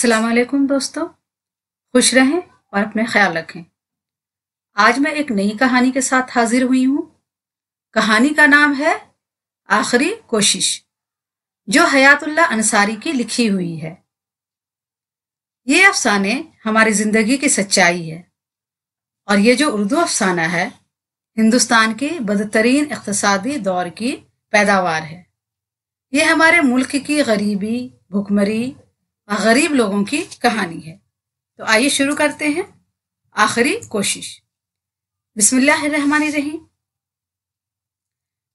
अस्सलाम वालेकुम दोस्तों खुश रहें और अपने ख्याल रखें आज मैं एक नई कहानी के साथ हाजिर हुई हूँ कहानी का नाम है आखिरी कोशिश जो हयातुल्ला अंसारी की लिखी हुई है ये अफसाने हमारी जिंदगी की सच्चाई है और ये जो उर्दू अफसाना है हिंदुस्तान की बदतरीन इकतसादी दौर की पैदावार है ये हमारे मुल्क की गरीबी भुखमरी गरीब लोगों की कहानी है तो आइए शुरू करते हैं आखिरी कोशिश बिस्मिल्लाहिर्रहमानिर्रहीम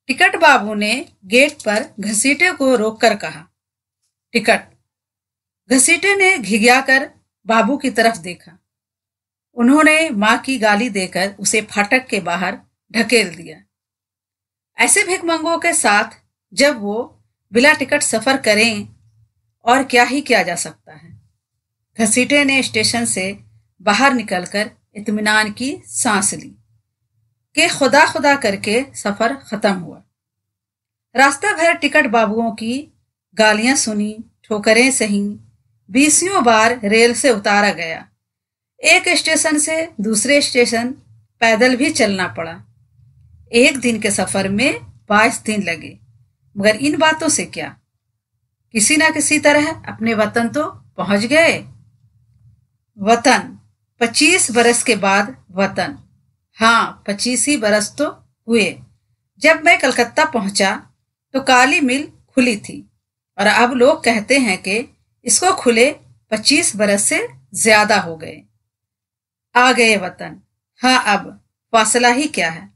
टिकट बाबू ने गेट पर घसीटे को रोककर कहा टिकट घसीटे ने घिघिया कर बाबू की तरफ देखा उन्होंने माँ की गाली देकर उसे फाटक के बाहर ढकेल दिया ऐसे भिकमंगों के साथ जब वो बिला टिकट सफर करें और क्या ही किया जा सकता है घसीटे ने स्टेशन से बाहर निकलकर इतमान की सांस ली के खुदा खुदा करके सफर खत्म हुआ रास्ता भर टिकट बाबुओं की गालियां सुनी ठोकरें सही बीसियों बार रेल से उतारा गया एक स्टेशन से दूसरे स्टेशन पैदल भी चलना पड़ा एक दिन के सफर में बाईस दिन लगे मगर इन बातों से क्या किसी ना किसी तरह अपने वतन तो पहुंच गए वतन पच्चीस बरस के बाद वतन हाँ पच्चीस ही बरस तो हुए जब मैं कलकत्ता पहुंचा तो काली मिल खुली थी और अब लोग कहते हैं कि इसको खुले पच्चीस बरस से ज्यादा हो गए आ गए वतन हाँ अब फासला ही क्या है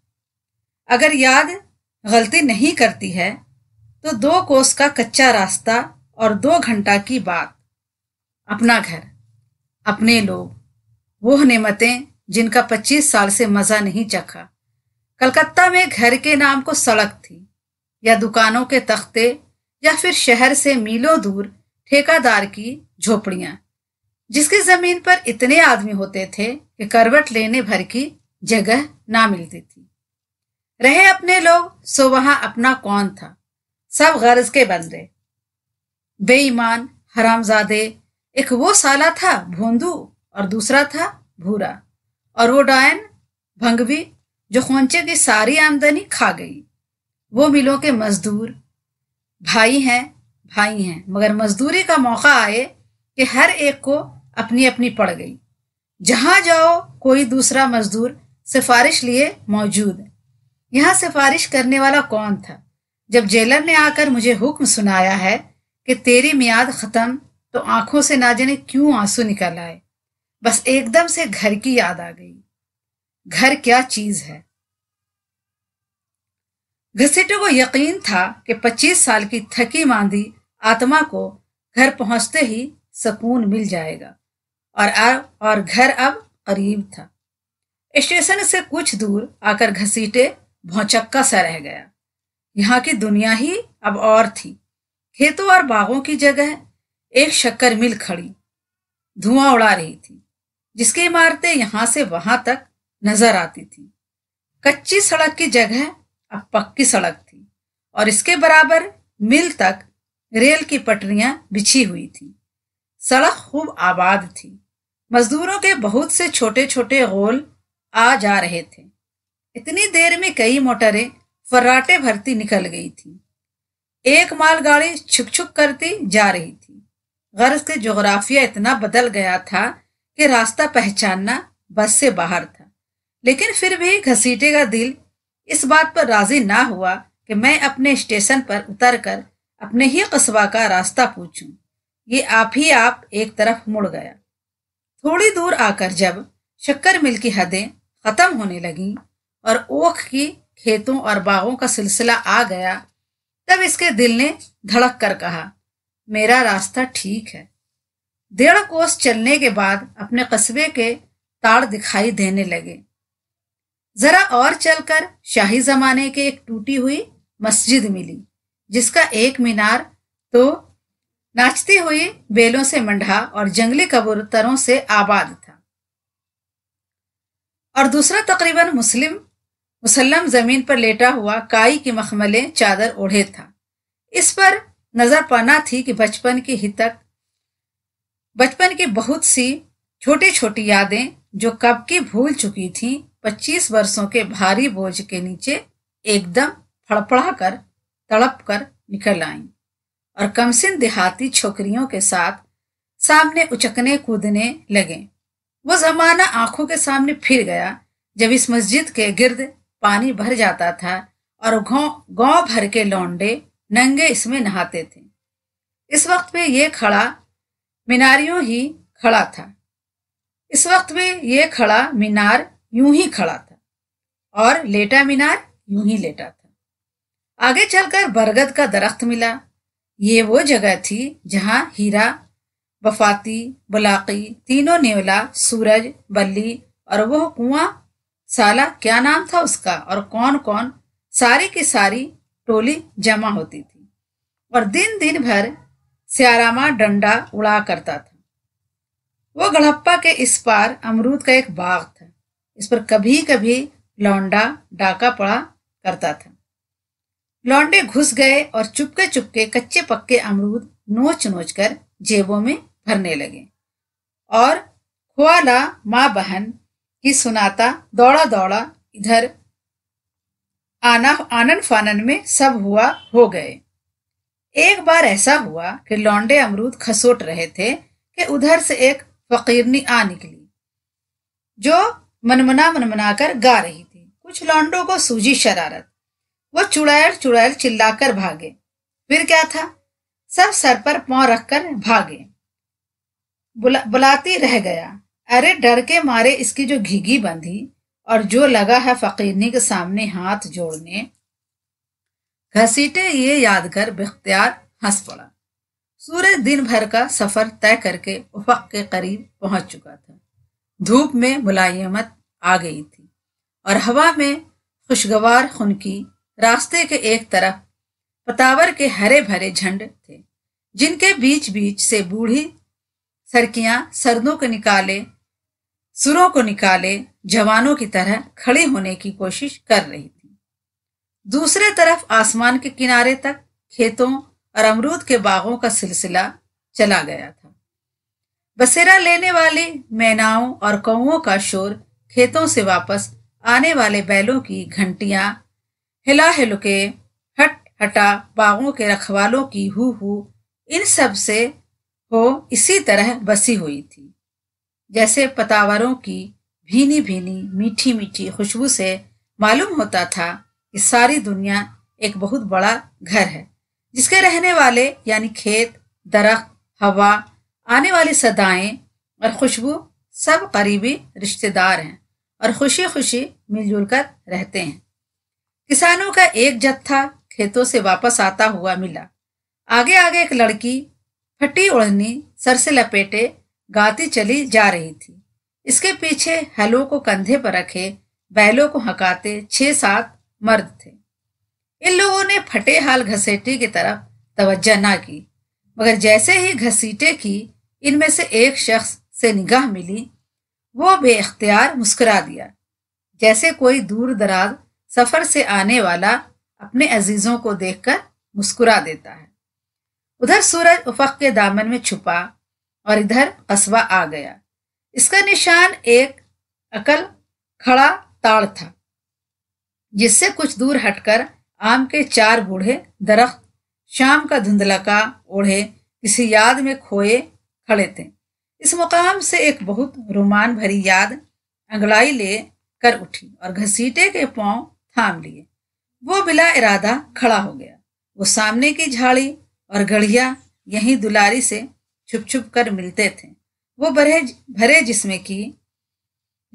अगर याद गलती नहीं करती है तो दो कोस का कच्चा रास्ता और दो घंटा की बात अपना घर अपने लोग वो नेमतें जिनका पच्चीस साल से मज़ा नहीं चखा कलकत्ता में घर के नाम को सड़क थी या दुकानों के तख्ते या फिर शहर से मीलों दूर ठेकादार की झोपड़ियां जिसकी जमीन पर इतने आदमी होते थे कि करवट लेने भर की जगह ना मिलती थी रहे अपने लोग सो वहां अपना कौन था सब गर्ज के बंदे बेईमान हरामजादे एक वो साला था भोंदू और दूसरा था भूरा और वो डायन भंगवी जो खोंचे की सारी आमदनी खा गई वो मिलों के मजदूर भाई हैं भाई हैं मगर मजदूरी का मौका आए कि हर एक को अपनी अपनी पड़ गई जहां जाओ कोई दूसरा मजदूर सिफारिश लिए मौजूद यहां सिफारिश करने वाला कौन था जब जेलर ने आकर मुझे हुक्म सुनाया है कि तेरी मियाद खत्म तो आंखों से ना जाने क्यों आंसू निकल आए बस एकदम से घर की याद आ गई घर क्या चीज है घसीटो को यकीन था कि 25 साल की थकी मांदी आत्मा को घर पहुंचते ही सुकून मिल जाएगा और अब और घर अब करीब था स्टेशन से कुछ दूर आकर घसीटे भौचक्का सा रह गया यहाँ की दुनिया ही अब और थी खेतों और बागों की जगह एक शक्कर मिल खड़ी धुआं उड़ा रही थी जिसकी इमारतें यहां से वहां तक नजर आती थी कच्ची सड़क की जगह अब पक्की सड़क थी और इसके बराबर मिल तक रेल की पटरियां बिछी हुई थी सड़क खूब आबाद थी मजदूरों के बहुत से छोटे छोटे गोल आ जा रहे थे इतनी देर में कई मोटरें फर्राटे भरती निकल गई थी एक मालगाड़ी छुक छुक करती जा रही थी गर्ज के जोग्राफिया इतना बदल गया था कि रास्ता पहचानना बस से बाहर था लेकिन फिर भी घसीटे का दिल इस बात पर राजी ना हुआ कि मैं अपने स्टेशन पर उतरकर अपने ही कस्बा का रास्ता पूछूं। ये आप ही आप एक तरफ मुड़ गया थोड़ी दूर आकर जब शक्कर मिल की हदें खत्म होने लगीं और ओख की खेतों और बागों का सिलसिला आ गया तब इसके दिल ने धड़क कर कहा मेरा रास्ता ठीक है डेढ़ कोस चलने के बाद अपने कस्बे के ताड़ दिखाई देने लगे जरा और चलकर शाही जमाने के एक टूटी हुई मस्जिद मिली जिसका एक मीनार तो नाचती हुई बेलों से मंडा और जंगली कबूतरों से आबाद था और दूसरा तकरीबन मुस्लिम मुसलम जमीन पर लेटा हुआ काई की मखमले चादर ओढ़े था इस पर नजर पाना थी कि बचपन की हितक बचपन की बहुत सी छोटी छोटी यादें जो कब की भूल चुकी थी पच्चीस वर्षों के भारी बोझ के नीचे एकदम फड़फड़ा कर तड़प कर निकल आई और कमसिन देहाती छोकरियों के साथ सामने उचकने कूदने लगे वो जमाना आंखों के सामने फिर गया जब इस मस्जिद के गिर्द पानी भर जाता था और गांव भर के लौंडे नंगे इसमें नहाते थे इस वक्त पे ये खड़ा मीनारियों ही खड़ा था इस वक्त में ये खड़ा मीनार यूं ही खड़ा था और लेटा मीनार यूं ही लेटा था आगे चलकर बरगद का दरख्त मिला ये वो जगह थी जहां हीरा बफाती बुलाकी तीनों नेवला सूरज बल्ली और वह कुआं साला क्या नाम था उसका और कौन कौन सारी की सारी टोली जमा होती थी और दिन दिन भर सियारामा डंडा उड़ा करता था वो गढ़प्पा के इस पार अमरूद का एक बाग था इस पर कभी कभी लौंडा डाका पड़ा करता था लौंडे घुस गए और चुपके चुपके कच्चे पक्के अमरूद नोच नोच कर जेबों में भरने लगे और खुआला माँ बहन ही सुनाता दौड़ा दौड़ा इधर आना आनन फानन में सब हुआ हो गए एक बार ऐसा हुआ कि लौंडे अमरूद खसोट रहे थे कि उधर से एक फकीरनी आ निकली जो मनमना मनमना कर गा रही थी कुछ लौंडों को सूझी शरारत वो चुड़ैल चुड़ैल चिल्लाकर भागे फिर क्या था सब सर पर पांव रखकर भागे बुला, बुलाती रह गया अरे डर के मारे इसकी जो घिघी बंधी और जो लगा है फकीरनी के सामने हाथ जोड़ने घसीटे ये याद कर बख्तियार हंस पड़ा सूरज दिन भर का सफर तय करके उफक के करीब पहुंच चुका था धूप में मुलायमत आ गई थी और हवा में खुशगवार खुनकी रास्ते के एक तरफ पतावर के हरे भरे झंड थे जिनके बीच बीच से बूढ़ी सरकियां सरदों के निकाले सुरों को निकाले जवानों की तरह खड़े होने की कोशिश कर रही थी दूसरे तरफ आसमान के किनारे तक खेतों और अमरूद के बागों का सिलसिला चला गया था बसेरा लेने वाले मैनाओं और कौओं का शोर खेतों से वापस आने वाले बैलों की घंटियां हिला हिलुके हट हटा बागों के रखवालों की हु हु इन सब से हो इसी तरह बसी हुई थी जैसे पतावरों की भीनी भीनी मीठी मीठी खुशबू से मालूम होता था कि सारी दुनिया एक बहुत बड़ा घर है जिसके रहने वाले यानी खेत दरख्त हवा आने वाली सदाएं और खुशबू सब करीबी रिश्तेदार हैं और खुशी खुशी मिलजुल कर रहते हैं किसानों का एक जत्था खेतों से वापस आता हुआ मिला आगे आगे एक लड़की फटी उड़नी सर से लपेटे गाती चली जा रही थी इसके पीछे हलो को कंधे पर रखे बैलों को हकाते छह सात मर्द थे इन लोगों ने फटे हाल घसीटे की तरफ तवज्जा ना की मगर जैसे ही घसीटे की इनमें से एक शख्स से निगाह मिली वो बेख्तियार मुस्कुरा दिया जैसे कोई दूर दराज सफर से आने वाला अपने अजीजों को देखकर मुस्कुरा देता है उधर सूरज उफक के दामन में छुपा और इधर असवा आ गया इसका निशान एक अकल खड़ा ताड़ था जिससे कुछ दूर हटकर आम के चार बूढ़े दरख्त शाम का धुंधलाका ओढ़े किसी याद में खोए खड़े थे इस मुकाम से एक बहुत रोमान भरी याद अंगड़ाई ले कर उठी और घसीटे के पांव थाम लिए वो बिला इरादा खड़ा हो गया वो सामने की झाड़ी और गढ़िया यहीं दुलारी से छुप छुप कर मिलते थे वो भरे भरे जिसमें की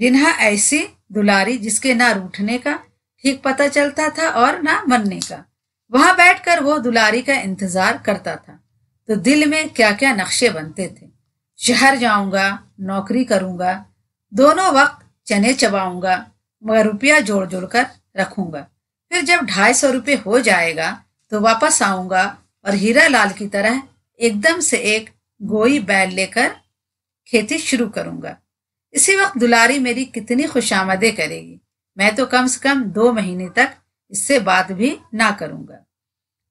जिन्हा ऐसी दुलारी जिसके ना रूठने का ठीक पता चलता था और ना मरने का वहां बैठकर वो दुलारी का इंतजार करता था तो दिल में क्या क्या नक्शे बनते थे शहर जाऊंगा नौकरी करूंगा दोनों वक्त चने चबाऊंगा मगर रुपया जोड़ जोड़ कर रखूंगा फिर जब ढाई सौ रुपये हो जाएगा तो वापस आऊंगा और हीरा लाल की तरह एकदम से एक गोई बैल लेकर खेती शुरू करूंगा इसी वक्त दुलारी मेरी कितनी खुशामदे करेगी मैं तो कम से कम दो महीने तक इससे बात भी ना करूंगा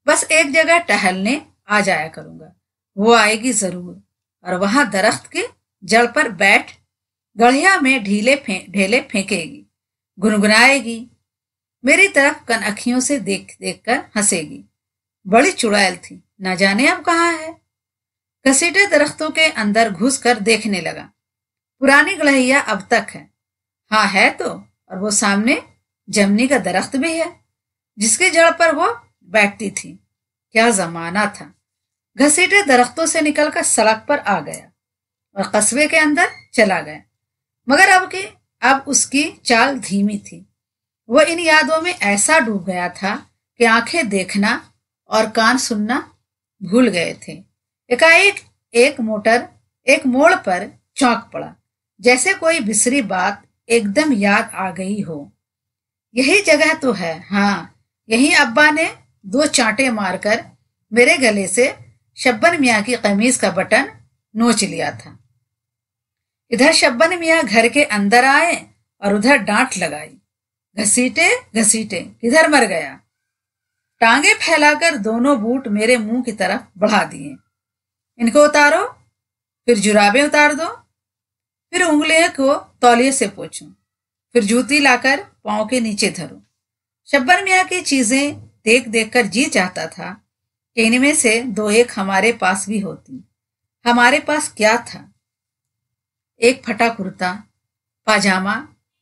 बस एक जगह टहलने आ जाया करूंगा वो आएगी जरूर और वहां दरख्त के जड़ पर बैठ गढ़िया में ढीले फे, ढेले फेंकेगी गुनगुनाएगी मेरी तरफ कन अखियों से देख देख कर हंसेगी बड़ी चुड़ैल थी ना जाने अब कहाँ है घसीटे दरख्तों के अंदर घुस कर देखने लगा पुरानी गड़हिया अब तक है हाँ है तो और वो सामने जमनी का दरख्त भी है जिसकी जड़ पर वो बैठती थी क्या जमाना था घसीटे दरख्तों से निकलकर सड़क पर आ गया और कस्बे के अंदर चला गया मगर अब की अब उसकी चाल धीमी थी वह इन यादों में ऐसा डूब गया था कि आंखें देखना और कान सुनना भूल गए थे एकाएक एक मोटर एक मोड़ पर चौंक पड़ा जैसे कोई बिसरी बात एकदम याद आ गई हो यही जगह तो है हाँ यही अब्बा ने दो चांटे मारकर मेरे गले से शब्बन मियाँ की कमीज का बटन नोच लिया था इधर शब्बन मियाँ घर के अंदर आए और उधर डांट लगाई घसीटे घसीटे किधर मर गया टांगे फैलाकर दोनों बूट मेरे मुंह की तरफ बढ़ा दिए इनको उतारो फिर जुराबे उतार दो फिर उंगलियों को तौलिए से पोछो फिर जूती लाकर पाँव के नीचे धरो शब्बर मियाँ की चीजें देख देख कर जी जाता था कि इनमें से दो एक हमारे पास भी होती हमारे पास क्या था एक फटा कुर्ता पाजामा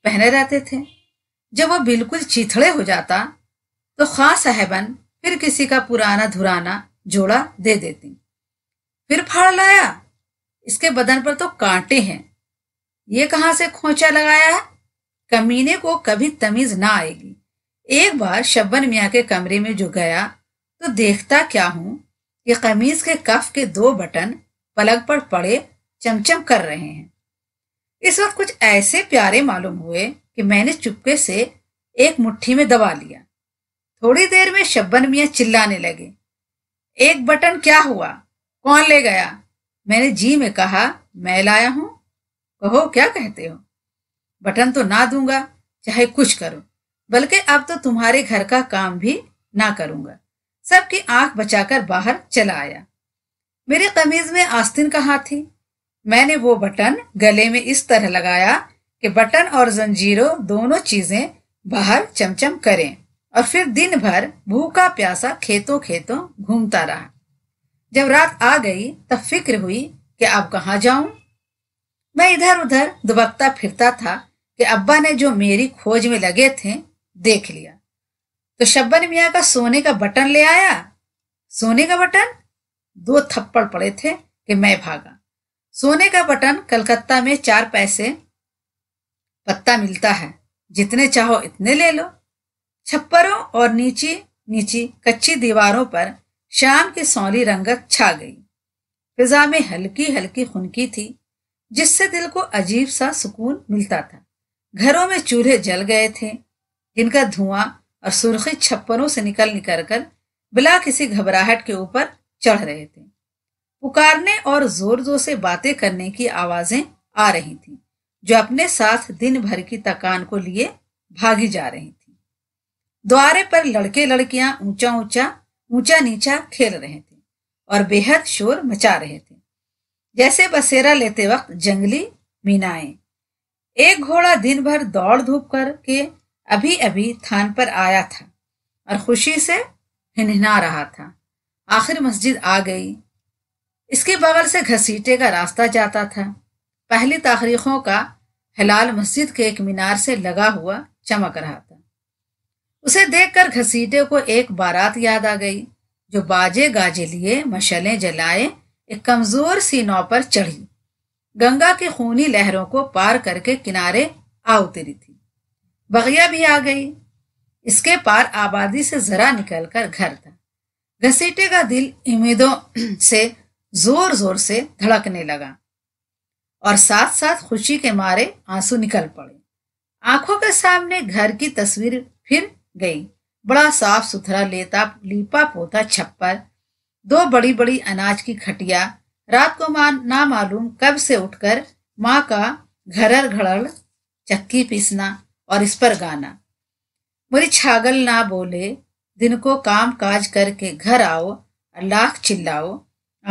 पहने रहते थे जब वो बिल्कुल चीथड़े हो जाता तो खास साहेबन फिर किसी का पुराना धुराना जोड़ा दे देती फिर फाड़ लाया इसके बदन पर तो कांटे हैं ये कहां से खोचा लगाया है कमीने को कभी तमीज ना आएगी एक बार शब्बन मियाँ के कमरे में जो गया तो देखता क्या हूं कि कमीज के कफ के दो बटन पलग पर पड़े चमचम कर रहे हैं इस वक्त कुछ ऐसे प्यारे मालूम हुए कि मैंने चुपके से एक मुट्ठी में दबा लिया थोड़ी देर में शब्बन मियाँ चिल्लाने लगे एक बटन क्या हुआ कौन ले गया मैंने जी में कहा मैं लाया हूं कहो क्या कहते हो बटन तो ना दूंगा चाहे कुछ करो बल्कि अब तो तुम्हारे घर का काम भी ना करूंगा सबकी आंख बचाकर बाहर चला आया मेरे कमीज में आस्तिन कहा थी मैंने वो बटन गले में इस तरह लगाया कि बटन और जंजीरों दोनों चीजें बाहर चमचम करें और फिर दिन भर भूखा प्यासा खेतों खेतों घूमता रहा जब रात आ गई तब फिक्र हुई कि अब कहाँ जाऊं मैं इधर उधर दुबकता फिरता था कि अब्बा ने जो मेरी खोज में लगे थे देख लिया तो शब्बन मियाँ का सोने का बटन ले आया सोने का बटन दो थप्पड़ पड़े थे कि मैं भागा सोने का बटन कलकत्ता में चार पैसे पत्ता मिलता है जितने चाहो इतने ले लो छप्परों और नीची नीची कच्ची दीवारों पर शाम की सौली रंगत छा गई फिजा में हल्की हल्की खुनकी थी जिससे दिल को अजीब सा सुकून मिलता था घरों में चूल्हे जल गए थे जिनका धुआं और सुर्खी छप्परों से निकल निकल कर बिला किसी घबराहट के ऊपर चढ़ रहे थे पुकारने और जोर जोर से बातें करने की आवाजें आ रही थीं, जो अपने साथ दिन भर की तकान को लिए भागी जा रही थी द्वारे पर लड़के लड़कियां ऊंचा ऊंचा ऊंचा नीचा खेल रहे थे और बेहद शोर मचा रहे थे जैसे बसेरा लेते वक्त जंगली मीनाए एक घोड़ा दिन भर दौड़ धूप करके अभी अभी थान पर आया था और खुशी से हिनहिना रहा था आखिर मस्जिद आ गई इसके बगल से घसीटे का रास्ता जाता था पहली तारीखों का हलाल मस्जिद के एक मीनार से लगा हुआ चमक रहा था उसे देखकर घसीटे को एक बारात याद आ गई जो बाजे गाजे लिए मशलें जलाए एक कमजोर सी नाव पर चढ़ी गंगा की खूनी लहरों को पार करके किनारे आ उतरी थी बगिया भी आ गई इसके पार आबादी से जरा निकलकर घर था घसीटे का दिल उम्मीदों से जोर जोर से धड़कने लगा और साथ साथ खुशी के मारे आंसू निकल पड़े आंखों के सामने घर की तस्वीर फिर गई बड़ा साफ सुथरा लेता लीपा पोता छप्पर दो बड़ी बड़ी अनाज की खटिया रात को मां ना मालूम कब से उठकर माँ का घरर घड़ल चक्की पीसना और इस पर गाना मुरी छागल ना बोले दिन को काम काज करके घर आओ अल्लाह चिल्लाओ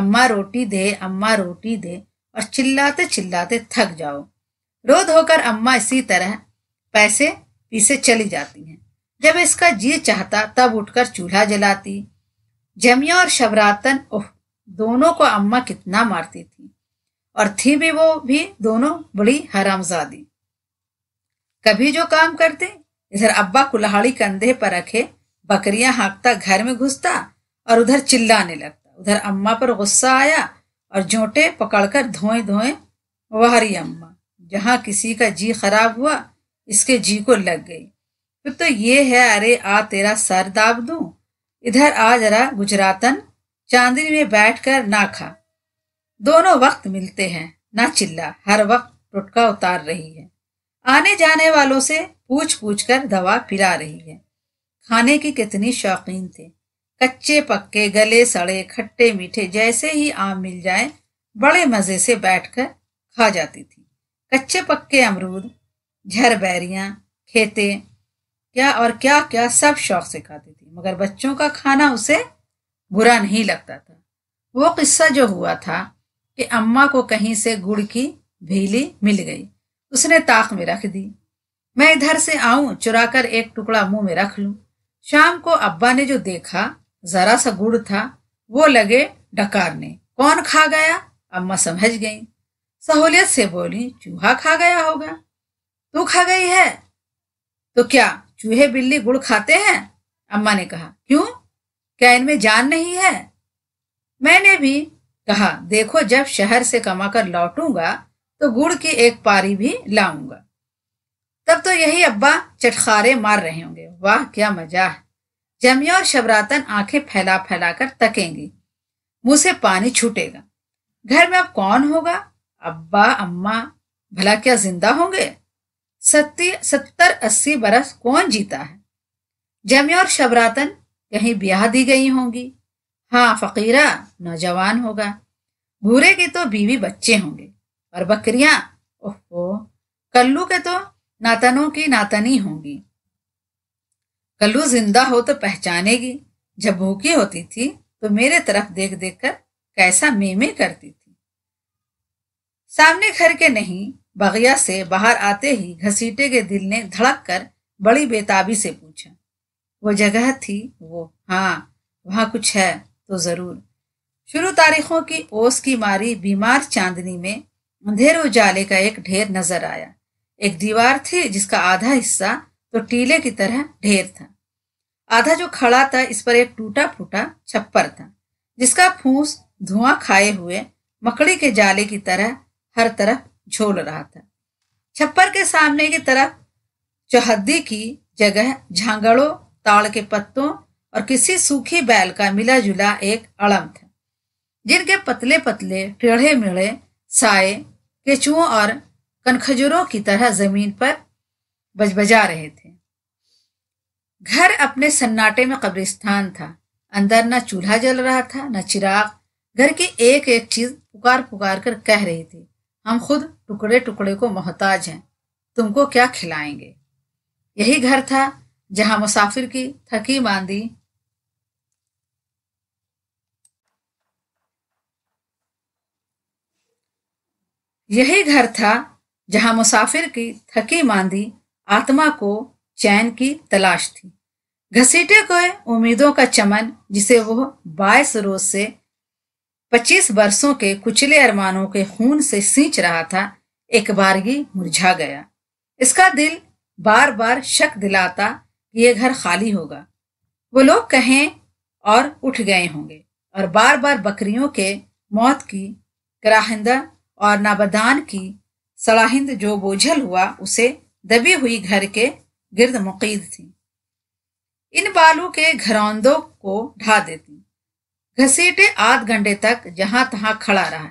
अम्मा रोटी दे अम्मा रोटी दे और चिल्लाते चिल्लाते थक जाओ रोध होकर अम्मा इसी तरह पैसे पीछे चली जाती हैं जब इसका जी चाहता तब उठकर चूल्हा जलाती जमिया और शबरातन उफ दोनों को अम्मा कितना मारती थी और थी भी वो भी दोनों बड़ी हरामजादी कभी जो काम करते इधर अब्बा कुल्हाड़ी कंधे पर रखे बकरियां हाँकता घर में घुसता और उधर चिल्लाने लगता उधर अम्मा पर गुस्सा आया और जोटे पकड़कर धोए धोए वहरी अम्मा जहाँ किसी का जी खराब हुआ इसके जी को लग गई फिर तो ये है अरे आ तेरा सर दाब दू इधर आ जरा गुजरातन चांदनी में बैठकर ना खा दोनों वक्त मिलते हैं ना चिल्ला हर वक्त टुटका उतार रही है आने जाने वालों से पूछ पूछ कर दवा पिला रही है खाने की कितनी शौकीन थे कच्चे पक्के गले सड़े खट्टे मीठे जैसे ही आम मिल जाए बड़े मजे से बैठकर खा जाती थी कच्चे पक्के अमरूद झर खेते क्या और क्या क्या सब शौक से खाती थी मगर बच्चों का खाना उसे बुरा नहीं लगता था वो किस्सा जो हुआ था कि अम्मा को कहीं से गुड़ की भीली मिल गई उसने ताक में रख दी मैं इधर से आऊं चुराकर एक टुकड़ा मुंह में रख लूं शाम को अब्बा ने जो देखा जरा सा गुड़ था वो लगे डकारने कौन खा गया अम्मा समझ गई सहूलियत से बोली चूहा खा गया होगा तू खा गई है तो क्या चूहे बिल्ली गुड़ खाते हैं अम्मा ने कहा क्यों क्या इनमें जान नहीं है मैंने भी कहा देखो जब शहर से कमाकर लौटूंगा तो गुड़ की एक पारी भी लाऊंगा तब तो यही अब्बा चटखारे मार रहे होंगे वाह क्या मजा है जमिया और शबरातन आंखें फैला फैला कर तकेंगी मुंह से पानी छूटेगा घर में अब कौन होगा अब्बा अम्मा भला क्या जिंदा होंगे सत्य सत्तर अस्सी बरस कौन जीता है जमी और शबरातन कहीं ब्याह दी गई होंगी हाँ फकीरा नौजवान होगा भूरे के तो बीवी बच्चे होंगे और बकरियां ओहो कल्लू के तो नातनों की नातनी होंगी कल्लू जिंदा हो तो पहचानेगी जब भूखी होती थी तो मेरे तरफ देख देख कर कैसा मेमे करती थी सामने घर के नहीं बगिया से बाहर आते ही घसीटे के दिल ने धड़क कर बड़ी बेताबी से पूछा वो जगह थी वो हाँ वहाँ कुछ है तो ज़रूर शुरू तारीखों की ओस की मारी बीमार चांदनी में अंधेर उजाले का एक ढेर नजर आया एक दीवार थी जिसका आधा हिस्सा तो टीले की तरह ढेर था आधा जो खड़ा था इस पर एक टूटा फूटा छप्पर था जिसका फूस धुआं खाए हुए मकड़ी के जाले की तरह हर तरफ झोल रहा था छप्पर के सामने की तरफ चौहद्दी की जगह झांगड़ों ताड़ के पत्तों और किसी सूखी बैल का मिला जुला एक अड़म था जिनके पतले पतले टेढ़े मेढ़े साए केचुओं और कनखजुरों की तरह जमीन पर बजबजा रहे थे घर अपने सन्नाटे में कब्रिस्तान था अंदर न चूल्हा जल रहा था न चिराग घर की एक एक चीज पुकार पुकार कर कह रही थी हम खुद टुकड़े टुकड़े को मोहताज हैं तुमको क्या खिलाएंगे यही घर था जहां मुसाफिर की थकी मांदी यही घर था जहां मुसाफिर की थकी मांदी आत्मा को चैन की तलाश थी घसीटे गए उम्मीदों का चमन जिसे वह बाईस रोज से पच्चीस वर्षों के कुचले अरमानों के खून से सींच रहा था एक बारगी मुरझा गया इसका दिल बार बार शक दिलाता कि यह घर खाली होगा वो लोग कहें और उठ गए होंगे और बार बार बकरियों के मौत की कराहिंदा और नाबदान की सलाहिंद जो बोझल हुआ उसे दबी हुई घर के गिर्द मुकीद थी इन बालू के घरौंदों को ढा देती घसीटे आध घंटे तक जहां तहां खड़ा रहा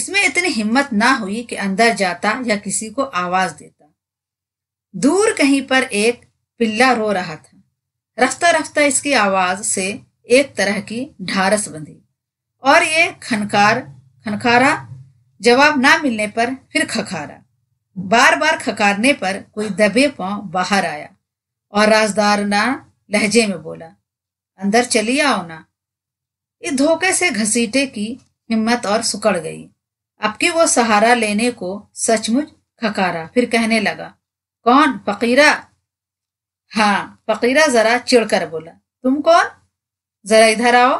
इसमें इतनी हिम्मत ना हुई कि अंदर जाता या किसी को आवाज देता दूर कहीं पर एक पिल्ला रो रहा था रफ्ता रफ्ता इसकी आवाज से एक तरह की ढारस बंधी और ये खनकार खनखारा जवाब ना मिलने पर फिर खखारा बार बार खकारने पर कोई दबे पांव बाहर आया और राजदारना लहजे में बोला अंदर चली आओ ना इस धोखे से घसीटे की हिम्मत और सुकड़ गई अब की वो सहारा लेने को सचमुच खकारा फिर कहने लगा कौन फकीरा हाँ फकीरा जरा चिड़कर बोला तुम कौन जरा इधर आओ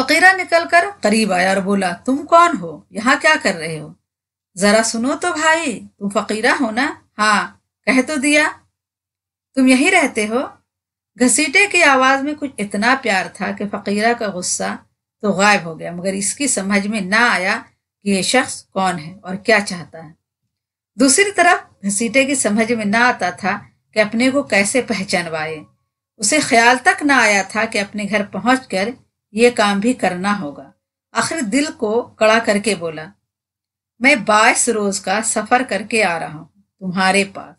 फकीरा निकलकर करीब आया और बोला तुम कौन हो यहाँ क्या कर रहे हो जरा सुनो तो भाई तुम फकीरा हो ना हाँ कह तो दिया तुम यहीं रहते हो घसीटे की आवाज में कुछ इतना प्यार था कि फकीरा का गुस्सा तो गायब हो गया मगर इसकी समझ में ना आया कि ये शख्स कौन है और क्या चाहता है दूसरी तरफ घसीटे की समझ में ना आता था कि अपने को कैसे पहचानवाए उसे ख्याल तक ना आया था कि अपने घर कर ये काम भी करना होगा आखिर दिल को कड़ा करके बोला मैं बाईस रोज का सफर करके आ रहा हूँ तुम्हारे पास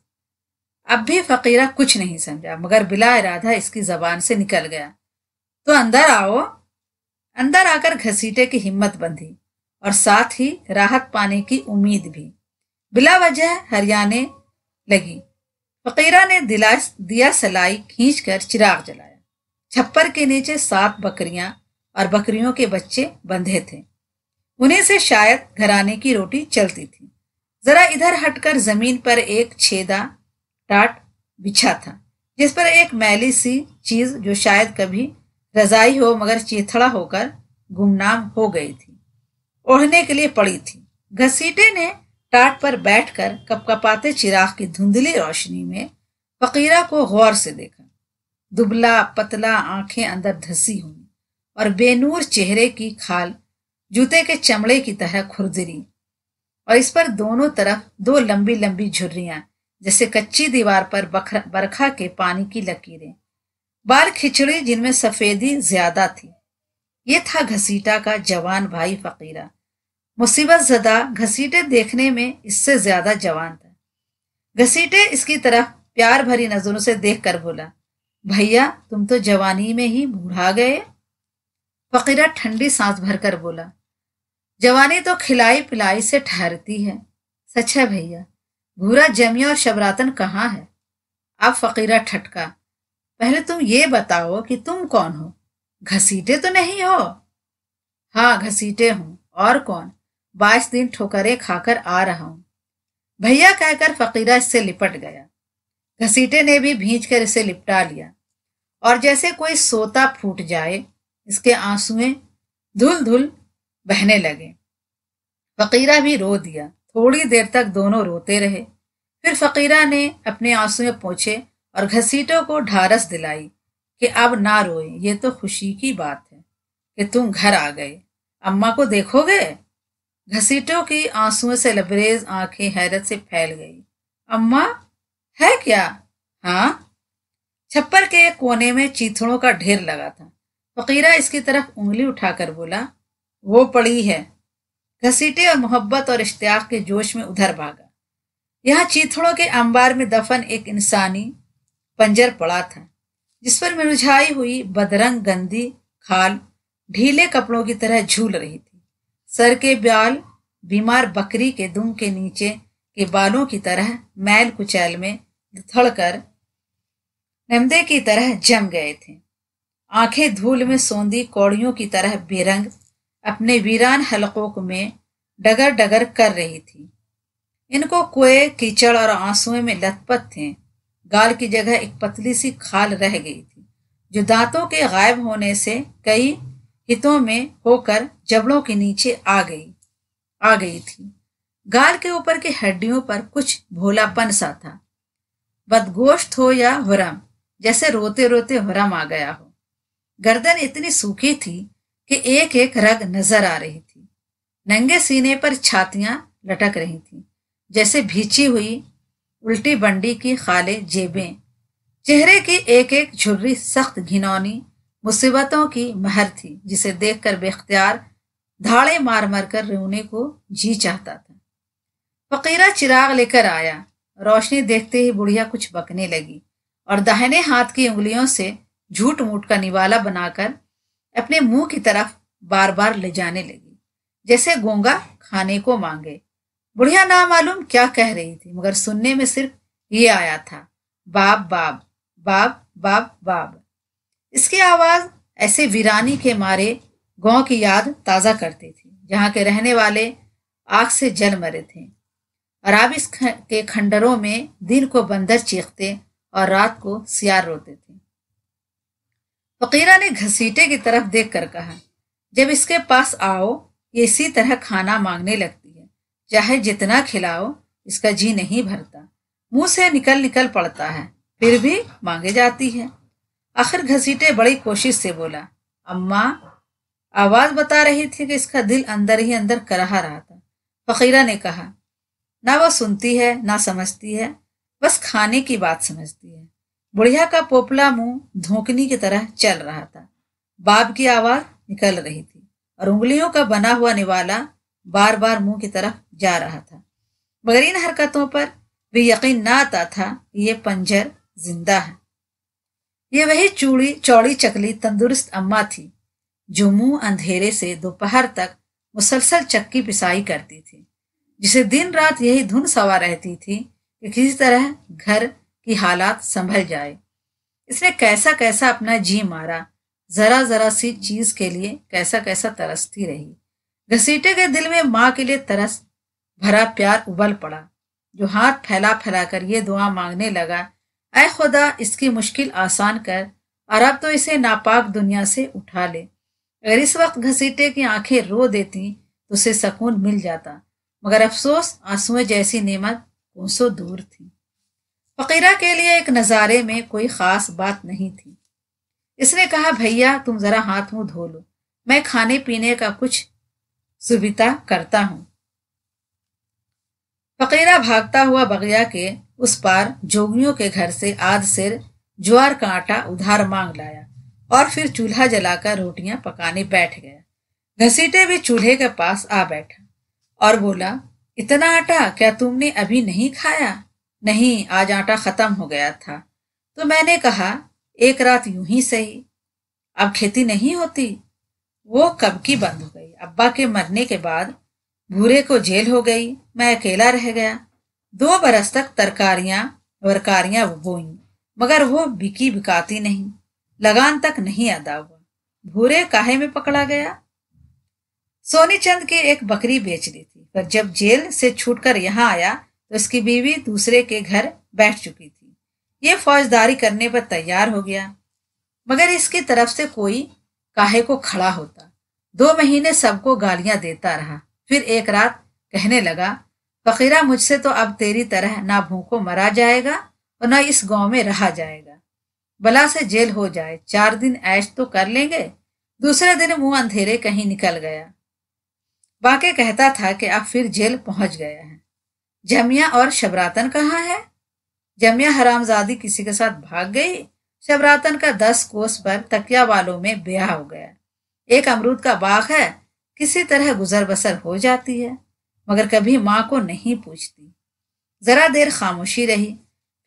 अब भी फकीरा कुछ नहीं समझा मगर बिला इरादा इसकी जबान से निकल गया तो अंदर आओ अंदर आकर घसीटे की हिम्मत बंधी और साथ ही राहत पाने की उम्मीद भी बिला वजह हरियाने लगी फकीरा ने दिला दिया सलाई खींच कर चिराग जलाया छप्पर के नीचे सात बकरियां और बकरियों के बच्चे बंधे थे उन्हें से शायद घराने की रोटी चलती थी जरा इधर हटकर जमीन पर एक छेदा टाट बिछा था जिस पर एक मैली सी चीज जो शायद कभी रजाई हो मगर चिथड़ा होकर गुमनाम हो गई थी ओढ़ने के लिए पड़ी थी घसीटे ने टाट पर बैठकर कपकपाते चिराग की धुंधली रोशनी में फकीरा को गौर से देखा दुबला पतला आंखें अंदर धसी हुई और बेनूर चेहरे की खाल जूते के चमड़े की तरह खुरदरी और इस पर दोनों तरफ दो लंबी लंबी झुर्रियां जैसे कच्ची दीवार पर बरखा के पानी की लकीरें बाल खिचड़ी जिनमें सफेदी ज्यादा थी ये था घसीटा का जवान भाई फकीरा मुसीबत जदा घसीटे देखने में इससे ज्यादा जवान था घसीटे इसकी तरफ प्यार भरी नजरों से देख कर बोला भैया तुम तो जवानी में ही बूढ़ा गए फकीरा ठंडी सांस भरकर बोला जवानी तो खिलाई पिलाई से ठहरती है सच है भैया भूरा जमी और शबरातन कहाँ है अब फकीरा ठटका पहले तुम ये बताओ कि तुम कौन हो घसीटे तो नहीं हो हाँ घसीटे हूँ और कौन बाईस दिन ठोकरे खाकर आ रहा हूँ भैया कहकर फकीरा इससे लिपट गया घसीटे ने भी भींच कर इसे लिपटा लिया और जैसे कोई सोता फूट जाए इसके आंसुएं धुल धुल बहने लगे फकीरा भी रो दिया थोड़ी देर तक दोनों रोते रहे फिर फकीरा ने अपने में पहुँचे और घसीटों को ढारस दिलाई कि अब ना रोए ये तो खुशी की बात है कि तुम घर आ गए अम्मा को देखोगे घसीटों की आंसुओं से लबरेज आंखें हैरत से फैल गई अम्मा है क्या हाँ छप्पर के एक कोने में चीथड़ों का ढेर लगा था फकीरा इसकी तरफ उंगली उठाकर बोला वो पड़ी है घसीटे और मोहब्बत और इश्तियाक के जोश में उधर भागा यहाँ चीथड़ों के अंबार में दफन एक इंसानी पंजर पड़ा था जिस पर मुरझाई हुई बदरंग गंदी खाल ढीले कपड़ों की तरह झूल रही थी सर के बाल बीमार बकरी के दुम के नीचे के बालों की तरह मैल कुचैल में थड़ कर नमदे की तरह जम गए थे आंखें धूल में सोंदी कौड़ियों की तरह बेरंग अपने वीरान हलकों में डगर डगर कर रही थी इनको कुए कीचड़ और आंसुओं में लथपथ थे गाल की जगह एक पतली सी खाल रह गई थी जो दांतों के गायब होने से कई हितों में होकर जबड़ों के नीचे आ गई आ गई थी गाल के ऊपर की हड्डियों पर कुछ भोलापन सा था बदगोश्त हो या हुरम जैसे रोते रोते हुरम आ गया हो गर्दन इतनी सूखी थी कि एक एक रग नजर आ रही थी नंगे सीने पर छातियां लटक रही थीं जैसे भीची हुई उल्टी बंडी की खाले जेबें चेहरे की एक एक झुर्री सख्त घिनौनी मुसीबतों की महर थी जिसे देखकर बेख्तियार धाड़े मार मार कर रोने को जी चाहता था फकीरा चिराग लेकर आया रोशनी देखते ही बुढ़िया कुछ बकने लगी और दाहिने हाथ की उंगलियों से झूठ मूठ का निवाला बनाकर अपने मुंह की तरफ बार बार ले जाने लगी जैसे गोंगा खाने को मांगे बुढ़िया ना मालूम क्या कह रही थी मगर सुनने में सिर्फ ये आया था बाप बाप बाप बाप बाप इसकी आवाज ऐसे वीरानी के मारे गांव की याद ताज़ा करती थी जहाँ के रहने वाले आग से जल मरे थे और आप इस के खंडरों में दिन को बंदर चीखते और रात को सियार रोते थे फकीरा ने घसीटे की तरफ देख कर कहा जब इसके पास आओ ये इसी तरह खाना मांगने लगती है चाहे जितना खिलाओ इसका जी नहीं भरता मुंह से निकल निकल पड़ता है फिर भी मांगे जाती है आखिर घसीटे बड़ी कोशिश से बोला अम्मा आवाज बता रही थी कि इसका दिल अंदर ही अंदर कराह रहा था फकीरा ने कहा ना वह सुनती है ना समझती है बस खाने की बात समझती है बुढ़िया का पोपला मुंह धोकनी की तरह चल रहा था बाप की आवाज निकल रही थी और उंगलियों का बना हुआ निवाला बार बार मुंह की तरफ जा रहा था मगर इन हरकतों पर भी यकीन ना आता था कि ये पंजर जिंदा है ये वही चूड़ी चौड़ी चकली तंदुरुस्त अम्मा थी जो मुंह अंधेरे से दोपहर तक मुसलसल चक्की पिसाई करती थी जिसे दिन रात यही धुन सवा रहती थी कि किसी तरह घर कि हालात संभल जाए इसने कैसा कैसा अपना जी मारा जरा जरा सी चीज के लिए कैसा कैसा तरसती रही घसीटे गए दिल में माँ के लिए तरस भरा प्यार उबल पड़ा जो हाथ फैला फैला कर ये दुआ मांगने लगा ऐ खुदा इसकी मुश्किल आसान कर और अब तो इसे नापाक दुनिया से उठा ले अगर इस वक्त घसीटे की आंखें रो देती तो उसे सकून मिल जाता मगर अफसोस आंसुए जैसी नेमत कोसों दूर थी फकीरा के लिए एक नज़ारे में कोई ख़ास बात नहीं थी इसने कहा भैया तुम ज़रा हाथ मुंह धो लो मैं खाने पीने का कुछ सुविधा करता हूँ फकीरा भागता हुआ बगिया के उस पार जोगियों के घर से आध सिर ज्वार का आटा उधार मांग लाया और फिर चूल्हा जलाकर रोटियां पकाने बैठ गया घसीटे भी चूल्हे के पास आ बैठा और बोला इतना आटा क्या तुमने अभी नहीं खाया नहीं आज आटा खत्म हो गया था तो मैंने कहा एक रात यूं ही सही अब खेती नहीं होती वो कब की बंद हो गई अब्बा के मरने के बाद भूरे को जेल हो गई मैं अकेला रह गया दो बरस तक तरकारियां वरकारियां बोई मगर वो बिकी बिकाती नहीं लगान तक नहीं अदा हुआ भूरे काहे में पकड़ा गया सोनी चंद की एक बकरी बेच दी थी पर जब जेल से छूटकर यहाँ आया तो उसकी बीवी दूसरे के घर बैठ चुकी थी ये फौजदारी करने पर तैयार हो गया मगर इसकी तरफ से कोई काहे को खड़ा होता दो महीने सबको गालियां देता रहा फिर एक रात कहने लगा फकीरा मुझसे तो अब तेरी तरह ना भूखो मरा जाएगा और ना इस गांव में रहा जाएगा बला से जेल हो जाए चार दिन ऐश तो कर लेंगे दूसरे दिन मुंह अंधेरे कहीं निकल गया बाके कहता था कि अब फिर जेल पहुंच गया है जमिया और शबरातन कहाँ है जमिया हरामजादी किसी के साथ भाग गई शबरातन का दस कोस पर तकिया वालों में ब्याह हो गया एक अमरूद का बाग है किसी तरह गुजर बसर हो जाती है मगर कभी माँ को नहीं पूछती जरा देर खामोशी रही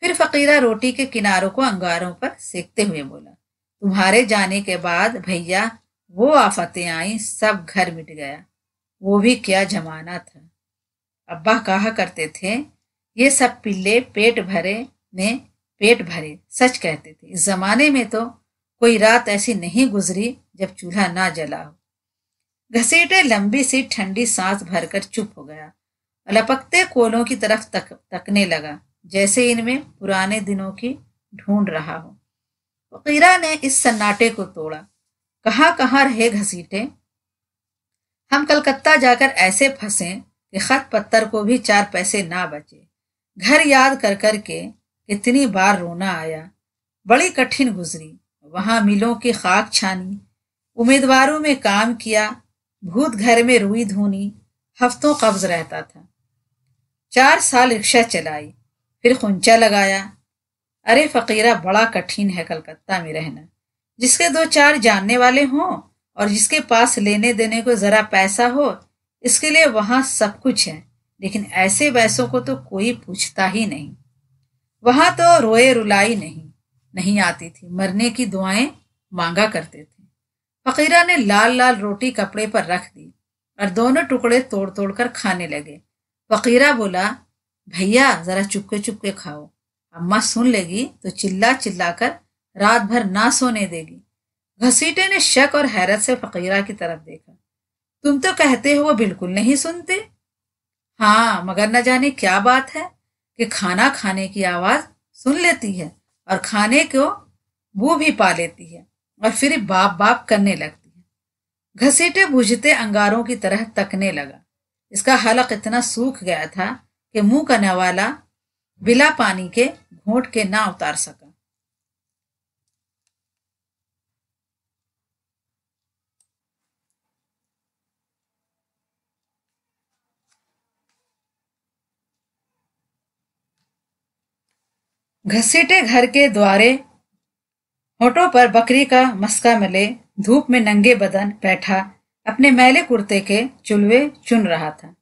फिर फकीरा रोटी के किनारों को अंगारों पर सेकते हुए बोला तुम्हारे जाने के बाद भैया वो आफतें आई सब घर मिट गया वो भी क्या जमाना था अब्बा कहा करते थे ये सब पिल्ले पेट भरे में पेट भरे सच कहते थे इस जमाने में तो कोई रात ऐसी नहीं गुजरी जब चूल्हा ना जला हो घसीटे लंबी सी ठंडी सांस भरकर चुप हो गया लपकते कोलों की तरफ तक तकने लगा जैसे इनमें पुराने दिनों की ढूंढ रहा हो फकीरा ने इस सन्नाटे को तोड़ा कहाँ कहाँ रहे घसीटे हम कलकत्ता जाकर ऐसे फंसे कि खत पत्थर को भी चार पैसे ना बचे घर याद कर कर के इतनी बार रोना आया बड़ी कठिन गुजरी वहां मिलों की खाक छानी उम्मीदवारों में काम किया भूत घर में रुई धोनी हफ्तों कब्ज रहता था चार साल रिक्शा चलाई फिर खुंचा लगाया अरे फकीरा बड़ा कठिन है कलकत्ता में रहना जिसके दो चार जानने वाले हों और जिसके पास लेने देने को ज़रा पैसा हो इसके लिए वहाँ सब कुछ है लेकिन ऐसे वैसों को तो कोई पूछता ही नहीं वहाँ तो रोए रुलाई नहीं नहीं आती थी मरने की दुआएं मांगा करते थे फकीरा ने लाल लाल रोटी कपड़े पर रख दी और दोनों टुकड़े तोड़ तोड़ कर खाने लगे फकीरा बोला भैया जरा चुपके चुपके खाओ अम्मा सुन लेगी तो चिल्ला चिल्ला कर रात भर ना सोने देगी घसीटे ने शक और हैरत से फकीरा की तरफ देखा तुम तो कहते हो वो बिल्कुल नहीं सुनते हाँ मगर न जाने क्या बात है कि खाना खाने की आवाज सुन लेती है और खाने को वो भी पा लेती है और फिर बाप बाप करने लगती है घसीटे बुझते अंगारों की तरह तकने लगा इसका हलक इतना सूख गया था कि मुंह का नवाला बिला पानी के घोट के ना उतार सका घसीटे घर के द्वारे होटो पर बकरी का मस्का मिले धूप में नंगे बदन बैठा अपने मैले कुर्ते के चुलवे चुन रहा था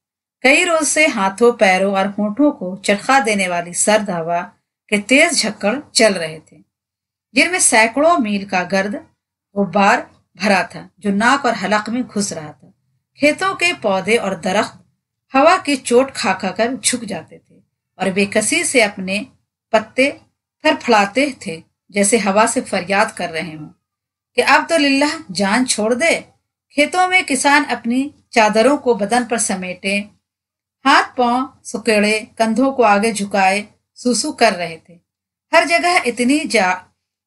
कई रोज से हाथों पैरों और होठों को चटका देने वाली सर्द हवा के तेज झक्कड़ चल रहे थे जिनमें सैकड़ों मील का गर्द वो बार भरा था जो नाक और हलक में घुस रहा था खेतों के पौधे और दरख्त हवा की चोट खा खा कर झुक जाते थे और बेकसी से अपने पत्ते फलाते थे जैसे हवा से फरियाद कर रहे हों कि अब तो लिल्ला जान छोड़ दे खेतों में किसान अपनी चादरों को बदन पर समेटे हाथ पांव सुकेड़े कंधों को आगे झुकाए सूसू कर रहे थे हर जगह इतनी जा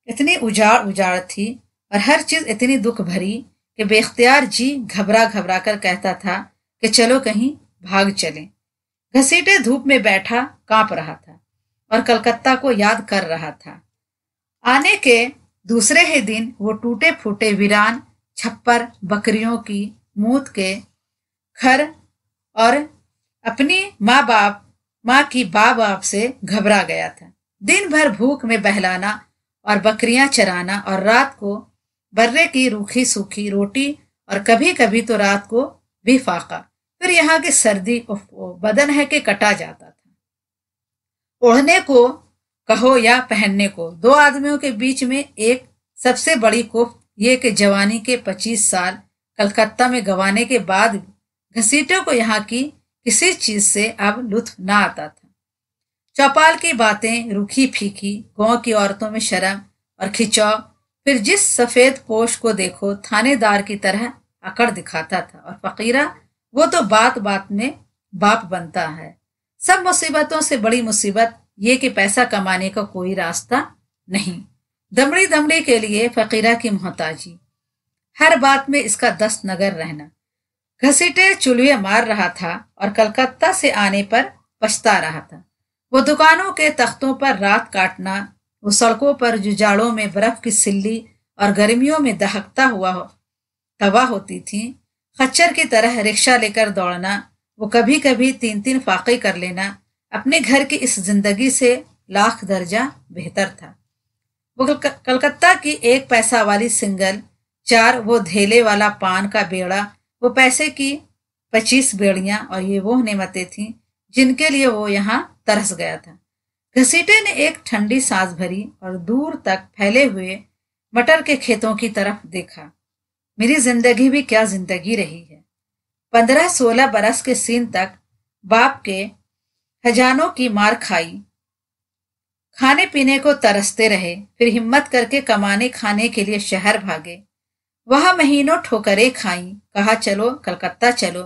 इतनी उजाड़ उजाड़ थी और हर चीज इतनी दुख भरी कि बेख्तियार जी घबरा घबरा कर कहता था कि चलो कहीं भाग चले घसीटे धूप में बैठा कांप रहा था और कलकत्ता को याद कर रहा था आने के दूसरे ही दिन वो टूटे फूटे वीरान छप्पर बकरियों की मूत के खर और अपनी माँ बाप माँ की बाप बाप से घबरा गया था दिन भर भूख में बहलाना और बकरियां चराना और रात को बर्रे की रूखी सूखी रोटी और कभी कभी तो रात को भी फाका फिर यहाँ की सर्दी बदन है कि कटा जाता ओढ़ने को कहो या पहनने को दो आदमियों के बीच में एक सबसे बड़ी कोफ ये कि जवानी के 25 साल कलकत्ता में गंवाने के बाद घसीटों को यहाँ की किसी चीज से अब लुत्फ ना आता था चौपाल की बातें रूखी फीकी गांव की औरतों में शर्म और खिंचाव फिर जिस सफेद पोश को देखो थानेदार की तरह अकड़ दिखाता था और फकीरा वो तो बात बात में बाप बनता है सब मुसीबतों से बड़ी मुसीबत ये कि पैसा कमाने का कोई रास्ता नहीं दमड़ी दमड़ी के लिए फकीरा की मोहताजी हर बात में इसका दस्त नगर रहना घसीटे चुलवे मार रहा था और कलकत्ता से आने पर पछता रहा था वो दुकानों के तख्तों पर रात काटना वो सड़कों पर जुजाड़ों में बर्फ की सिल्ली और गर्मियों में दहकता हुआ तबाह होती थी खच्चर की तरह रिक्शा लेकर दौड़ना वो कभी कभी तीन तीन फाके कर लेना अपने घर की इस जिंदगी से लाख दर्जा बेहतर था वो कलकत्ता की एक पैसा वाली सिंगल चार वो धेले वाला पान का बेड़ा वो पैसे की पच्चीस बेड़ियां और ये वो नेमतें थीं जिनके लिए वो यहाँ तरस गया था घसीटे ने एक ठंडी सांस भरी और दूर तक फैले हुए मटर के खेतों की तरफ देखा मेरी जिंदगी भी क्या जिंदगी रही है पंद्रह सोलह बरस के सीन तक बाप के खजानों की मार खाई खाने पीने को तरसते रहे फिर हिम्मत करके कमाने खाने के लिए शहर भागे वहां महीनों ठोकरें खाई कहा चलो कलकत्ता चलो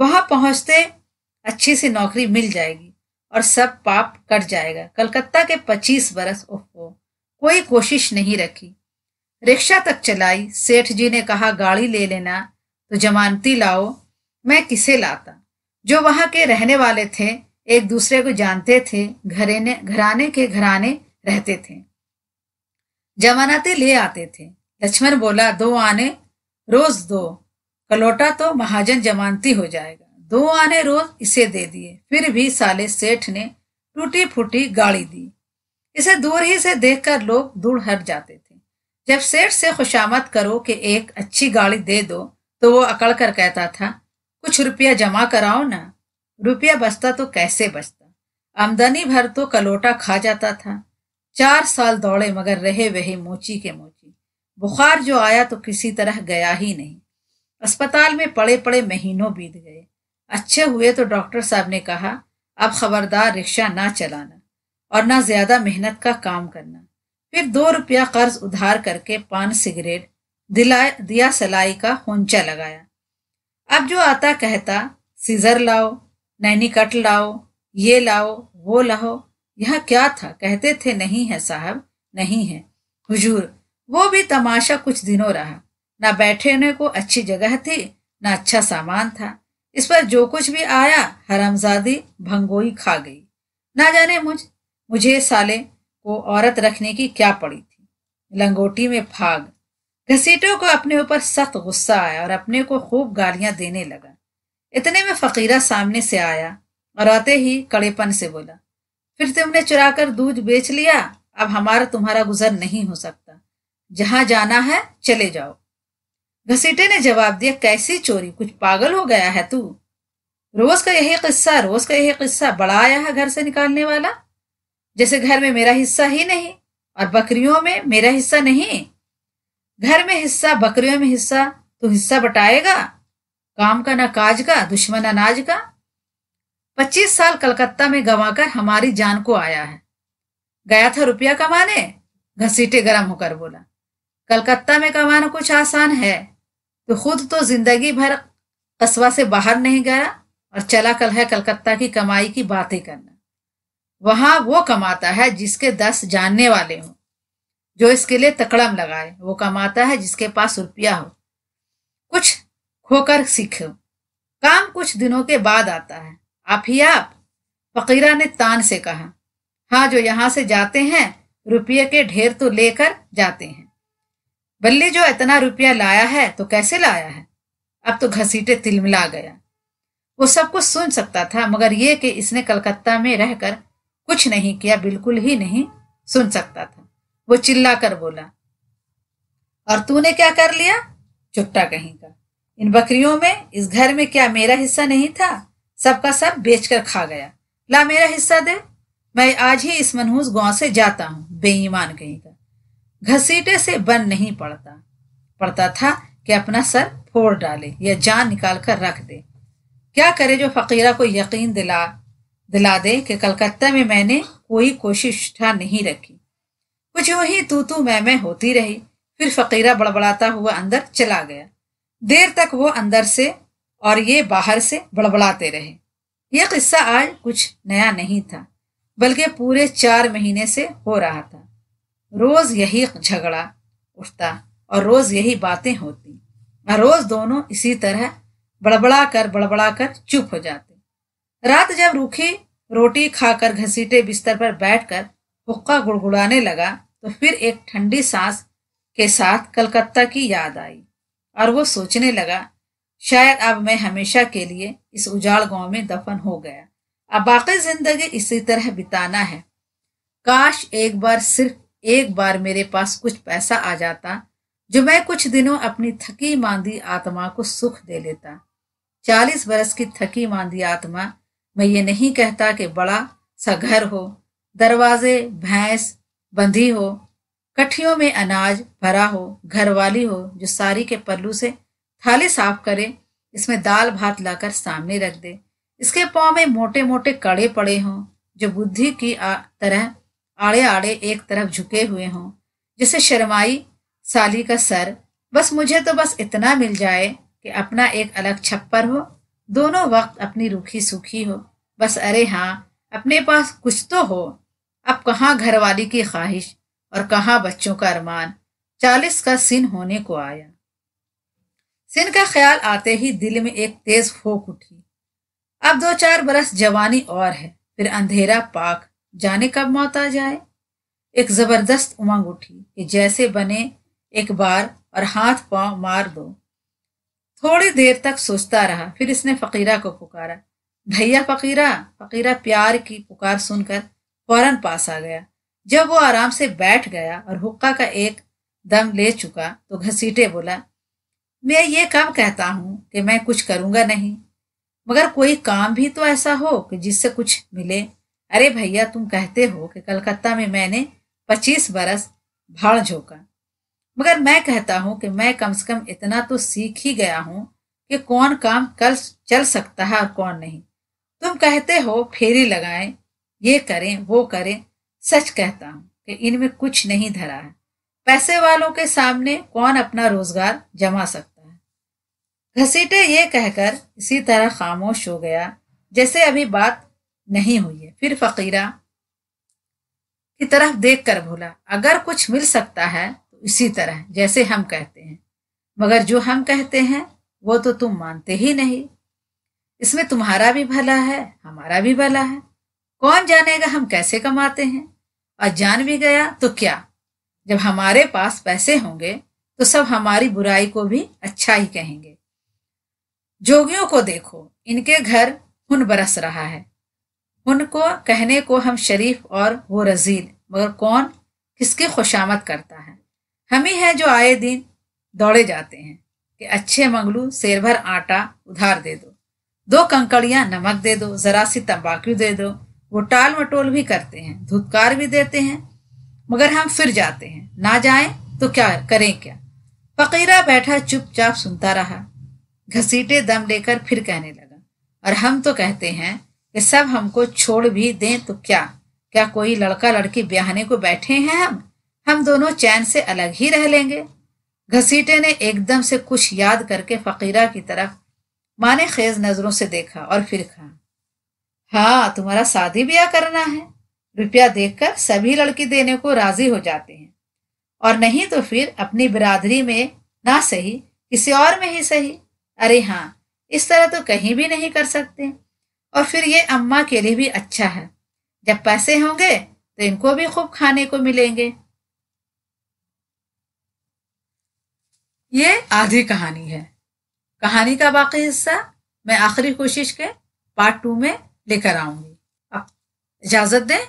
वहां पहुंचते अच्छी सी नौकरी मिल जाएगी और सब पाप कट जाएगा कलकत्ता के पच्चीस बरस ओहो कोई कोशिश नहीं रखी रिक्शा तक चलाई सेठ जी ने कहा गाड़ी ले लेना तो जमानती लाओ मैं किसे लाता जो वहां के रहने वाले थे एक दूसरे को जानते थे घरेने घराने के घराने रहते थे जमानते ले आते थे लक्ष्मण बोला दो आने रोज दो कलोटा तो महाजन जमानती हो जाएगा दो आने रोज इसे दे दिए फिर भी साले सेठ ने टूटी फूटी गाड़ी दी इसे दूर ही से देखकर लोग दूर हट जाते थे जब सेठ से खुशामद करो कि एक अच्छी गाड़ी दे दो तो वो अकड़ कर कहता था कुछ रुपया जमा कराओ ना रुपया बचता तो कैसे बचता आमदनी भर तो कलोटा खा जाता था चार साल दौड़े मगर रहे वही मोची के मोची बुखार जो आया तो किसी तरह गया ही नहीं अस्पताल में पड़े पड़े महीनों बीत गए अच्छे हुए तो डॉक्टर साहब ने कहा अब खबरदार रिक्शा ना चलाना और ना ज्यादा मेहनत का काम करना फिर दो रुपया कर्ज उधार करके पान सिगरेट दिला दिया सलाई का होंचा लगाया अब जो आता कहता सीजर लाओ नैनी कट लाओ ये लाओ वो लाओ यह क्या था कहते थे नहीं है साहब नहीं है हुजूर वो भी तमाशा कुछ दिनों रहा ना बैठने को अच्छी जगह थी ना अच्छा सामान था इस पर जो कुछ भी आया हरामजादी भंगोई खा गई ना जाने मुझ मुझे साले को औरत रखने की क्या पड़ी थी लंगोटी में फाग घसीटो को अपने ऊपर सख्त गुस्सा आया और अपने को खूब गालियां देने लगा इतने में फकीरा सामने से आया और आते ही कड़ेपन से बोला फिर तुमने चुरा कर दूध बेच लिया अब हमारा तुम्हारा गुजर नहीं हो सकता जहां जाना है चले जाओ घसीटे ने जवाब दिया कैसी चोरी कुछ पागल हो गया है तू रोज का यही किस्सा रोज का यही किस्सा बड़ा आया है घर से निकालने वाला जैसे घर में मेरा हिस्सा ही नहीं और बकरियों में मेरा हिस्सा नहीं घर में हिस्सा बकरियों में हिस्सा तो हिस्सा बटाएगा काम का ना काज का दुश्मन अनाज का पच्चीस साल कलकत्ता में गंवाकर हमारी जान को आया है गया था रुपया कमाने घसीटे गर्म होकर बोला कलकत्ता में कमाना कुछ आसान है तो खुद तो जिंदगी भर कस्बा से बाहर नहीं गया और चला कल है कलकत्ता की कमाई की बातें करना वहां वो कमाता है जिसके दस जानने वाले हों जो इसके लिए तकड़म लगाए वो कमाता है जिसके पास रुपया हो कुछ खोकर सीखो काम कुछ दिनों के बाद आता है आप ही आप फकीरा ने तान से कहा हाँ जो यहाँ से जाते हैं रुपये के ढेर तो लेकर जाते हैं बल्ले जो इतना रुपया लाया है तो कैसे लाया है अब तो घसीटे तिलमिला गया वो सब कुछ सुन सकता था मगर ये कि इसने कलकत्ता में रहकर कुछ नहीं किया बिल्कुल ही नहीं सुन सकता था वो चिल्ला कर बोला और तूने क्या कर लिया चुट्टा कहीं का इन बकरियों में इस घर में क्या मेरा हिस्सा नहीं था सबका सब बेचकर खा गया ला मेरा हिस्सा दे मैं आज ही इस मनहूस गांव से जाता हूं बेईमान कहीं का घसीटे से बन नहीं पड़ता पड़ता था कि अपना सर फोड़ डाले या जान निकाल कर रख दे क्या करे जो फकीरा को यकीन दिला दिला दे कि कलकत्ता में मैंने कोई कोशिश ठा नहीं रखी कुछ वही तू तू मैं मैं होती रही फिर फकीरा बड़बड़ाता हुआ अंदर चला गया देर तक वो अंदर से और ये बाहर से बड़बड़ाते रहे यह किस्सा आज कुछ नया नहीं था बल्कि पूरे चार महीने से हो रहा था रोज यही झगड़ा उठता और रोज यही बातें होती और रोज दोनों इसी तरह बड़बड़ा कर बड़बड़ा कर चुप हो जाते रात जब रूखी रोटी खाकर घसीटे बिस्तर पर बैठकर हुक्का गुड़गुड़ाने लगा तो फिर एक ठंडी सांस के साथ कलकत्ता की याद आई और वो सोचने लगा शायद अब मैं हमेशा के लिए इस उजाड़ गांव में दफन हो गया अब बाकी जिंदगी इसी तरह बिताना है काश एक बार सिर्फ एक बार मेरे पास कुछ पैसा आ जाता जो मैं कुछ दिनों अपनी थकी मांदी आत्मा को सुख दे लेता चालीस बरस की थकी मांदी आत्मा मैं ये नहीं कहता कि बड़ा सा घर हो दरवाजे भैंस बंधी हो कठियों में अनाज भरा हो घरवाली हो जो सारी के पल्लू से थाली साफ करे इसमें दाल भात लाकर सामने रख दे इसके पाँव में मोटे मोटे कड़े पड़े हों जो बुद्धि की आ, तरह आड़े आड़े एक तरफ झुके हुए हों जिसे शर्माई साली का सर बस मुझे तो बस इतना मिल जाए कि अपना एक अलग छप्पर हो दोनों वक्त अपनी रूखी सूखी हो बस अरे हाँ अपने पास कुछ तो हो अब कहाँ घरवाली की ख्वाहिश और कहाँ बच्चों का अरमान चालीस का सिन होने को आया सिन का ख्याल आते ही दिल में एक तेज फूक उठी अब दो चार बरस जवानी और है फिर अंधेरा पाक जाने कब मौत आ जाए एक जबरदस्त उमंग उठी कि जैसे बने एक बार और हाथ पांव मार दो थोड़ी देर तक सोचता रहा फिर इसने फकीरा को पुकारा भैया फकीरा फकीरा प्यार की पुकार सुनकर फौरन पास आ गया जब वो आराम से बैठ गया और हुक्का का एक दम ले चुका तो घसीटे बोला मैं ये कब कहता हूँ कि मैं कुछ करूँगा नहीं मगर कोई काम भी तो ऐसा हो कि जिससे कुछ मिले अरे भैया तुम कहते हो कि कलकत्ता में मैंने पच्चीस बरस भाड़ झोंका मगर मैं कहता हूँ कि मैं कम से कम इतना तो सीख ही गया हूँ कि कौन काम कल चल सकता है और कौन नहीं तुम कहते हो फेरी लगाएं ये करें वो करें सच कहता हूं कि इनमें कुछ नहीं धरा है पैसे वालों के सामने कौन अपना रोजगार जमा सकता है घसीटे ये कहकर इसी तरह खामोश हो गया जैसे अभी बात नहीं हुई है फिर फकीरा की तरफ देख कर बोला अगर कुछ मिल सकता है तो इसी तरह जैसे हम कहते हैं मगर जो हम कहते हैं वो तो तुम मानते ही नहीं इसमें तुम्हारा भी भला है हमारा भी भला है कौन जानेगा हम कैसे कमाते हैं और जान भी गया तो क्या जब हमारे पास पैसे होंगे तो सब हमारी बुराई को भी अच्छा ही कहेंगे जोगियों को देखो इनके घर हुन बरस रहा है उनको कहने को हम शरीफ और वो रजील मगर कौन किसकी खुशामद करता है हम ही हैं जो आए दिन दौड़े जाते हैं कि अच्छे मंगलू शेर भर आटा उधार दे दो दो कंकड़ियाँ नमक दे दो ज़रा सी तम्बाकू दे दो वो टाल मटोल भी करते हैं धुतकार भी देते हैं मगर हम फिर जाते हैं ना जाएं तो क्या करें क्या फकीरा बैठा चुपचाप सुनता रहा घसीटे दम लेकर फिर कहने लगा और हम तो कहते हैं कि सब हमको छोड़ भी दें तो क्या क्या कोई लड़का लड़की ब्याहने को बैठे हैं हम हम दोनों चैन से अलग ही रह लेंगे घसीटे ने एकदम से कुछ याद करके फकीरा की तरफ माने खेज नजरों से देखा और फिर कहा हाँ तुम्हारा शादी ब्याह करना है रुपया देखकर सभी लड़की देने को राजी हो जाते हैं और नहीं तो फिर अपनी बिरादरी में ना सही किसी और में ही सही अरे हाँ इस तरह तो कहीं भी नहीं कर सकते और फिर ये अम्मा के लिए भी अच्छा है जब पैसे होंगे तो इनको भी खूब खाने को मिलेंगे ये आधी कहानी है कहानी का बाकी हिस्सा मैं आखिरी कोशिश के पार्ट टू में लेकर आऊंगी अब इजाज़त दें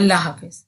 अल्लाह हाफिज़